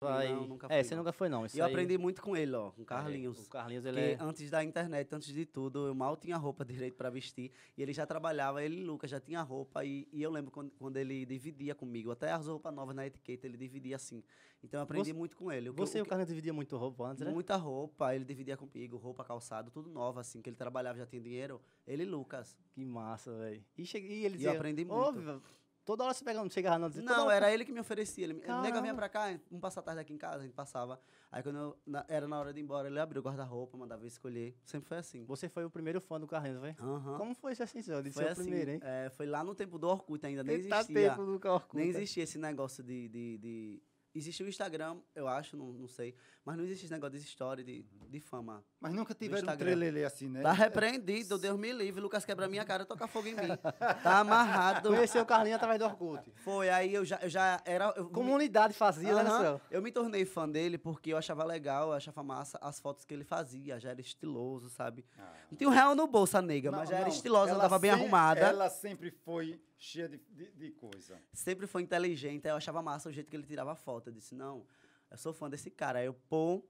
vai. Não, nunca é, fui, é, você nunca foi, não. Isso eu aí... aprendi muito com ele, ó, com ah, é. Carlinhos. É, o Carlinhos, ele é... Antes da internet, antes de tudo, eu mal tinha roupa direito para vestir. E ele já trabalhava, ele e Lucas já tinha roupa. E, e eu lembro quando, quando, ele dividia comigo, até as roupas novas na etiqueta, ele dividia assim. Então eu aprendi você, muito com ele. O, você o, e o Carlinhos dividia muito roupa antes, né? Muita roupa, ele dividia comigo, roupa, calçado, tudo novo assim, que ele trabalhava, já tinha dinheiro. Ele e Lucas. Que massa, velho. E, cheguei, e ele dizia... E eu aprendi muito. Oh, Toda hora você pegava, não chegava não. Dizia, não, era ele que me oferecia. Ele, me nega, vinha pra cá, vamos passar a tarde aqui em casa, a gente passava. Aí quando eu, na, era na hora de ir embora, ele abriu o guarda-roupa, mandava eu escolher. Sempre foi assim. Você foi o primeiro fã do Carlinhos, foi? Uhum. Como foi esse é assim, de foi ser assim, o primeiro, hein? É, foi lá no tempo do Orkut ainda, nem existia. Tá existia. tempo do Orkut. Nem existia esse negócio de, de, de Existe o Instagram, eu acho, não, não sei. Mas não existe esse negócio de história, de, de fama. Mas nunca tiveram um trelele assim, né? Tá repreendido, Deus me livre. Lucas quebra minha cara, toca fogo em mim. Tá amarrado. Conheceu o Carlinhos através do Orkut. Foi, aí eu já, eu já era... Eu Comunidade me... fazia, uhum. né, Marcelo? Eu me tornei fã dele porque eu achava legal, eu achava massa as fotos que ele fazia. Já era estiloso, sabe? Ah. Não tinha um real no bolso, a nega, não, mas já não, era estilosa, ela, ela bem arrumada. Ela sempre foi cheia de, de, de, coisa. Sempre foi inteligente, eu achava massa o jeito que ele tirava a foto. Eu disse, não, eu sou fã desse cara. Aí eu, pô,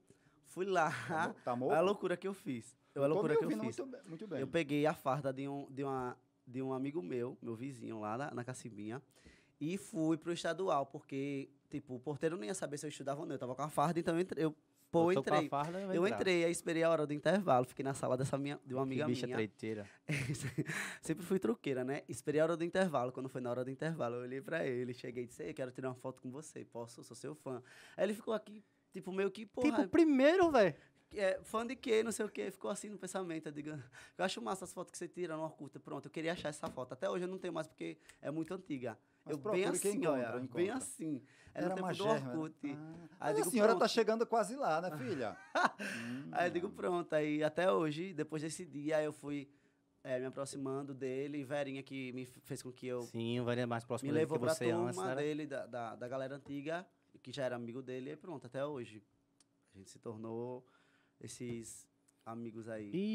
fui lá. Tá, tá a loucura que eu fiz. Eu, a loucura que eu fiz. Muito, muito bem. Eu peguei a farda de um, de uma, de um amigo meu, meu vizinho lá na, na Cacibinha, e fui pro estadual, porque, tipo, o porteiro não ia saber se eu estudava ou não. Eu tava com a farda, então eu, eu Pô, eu entrei. Farda, eu, entrei, aí esperei a hora do intervalo. Fiquei na sala dessa minha, de uma amiga que bicha minha. treiteira. Sempre fui truqueira, né? Esperei a hora do intervalo. Quando foi na hora do intervalo, eu olhei pra ele, cheguei e disse: Ei, quero tirar uma foto com você. Posso? Sou seu fã. Aí ele ficou aqui, tipo, meio que. Porra, tipo, primeiro, velho. É, fã de quê, não sei o quê, ficou assim no pensamento. Eu digo, eu acho massa as fotos que você tira numa curta. Pronto, eu queria achar essa foto. Até hoje eu não tenho mais porque é muito antiga eu bem assim, encontra, olha, encontra. bem assim. Era, era mais do Ah. a senhora tá pronto. tá chegando quase lá, né, filha? hum. Aí eu digo, hum. pronto. Aí até hoje, depois desse dia, eu fui é, me aproximando dele. Verinha que me fez com que eu... Sim, o Verinha é mais próximo Me levou para a turma antes, né? dele, da, da, da galera antiga, que já era amigo dele. E pronto, até hoje. A gente se tornou esses amigos aí. E...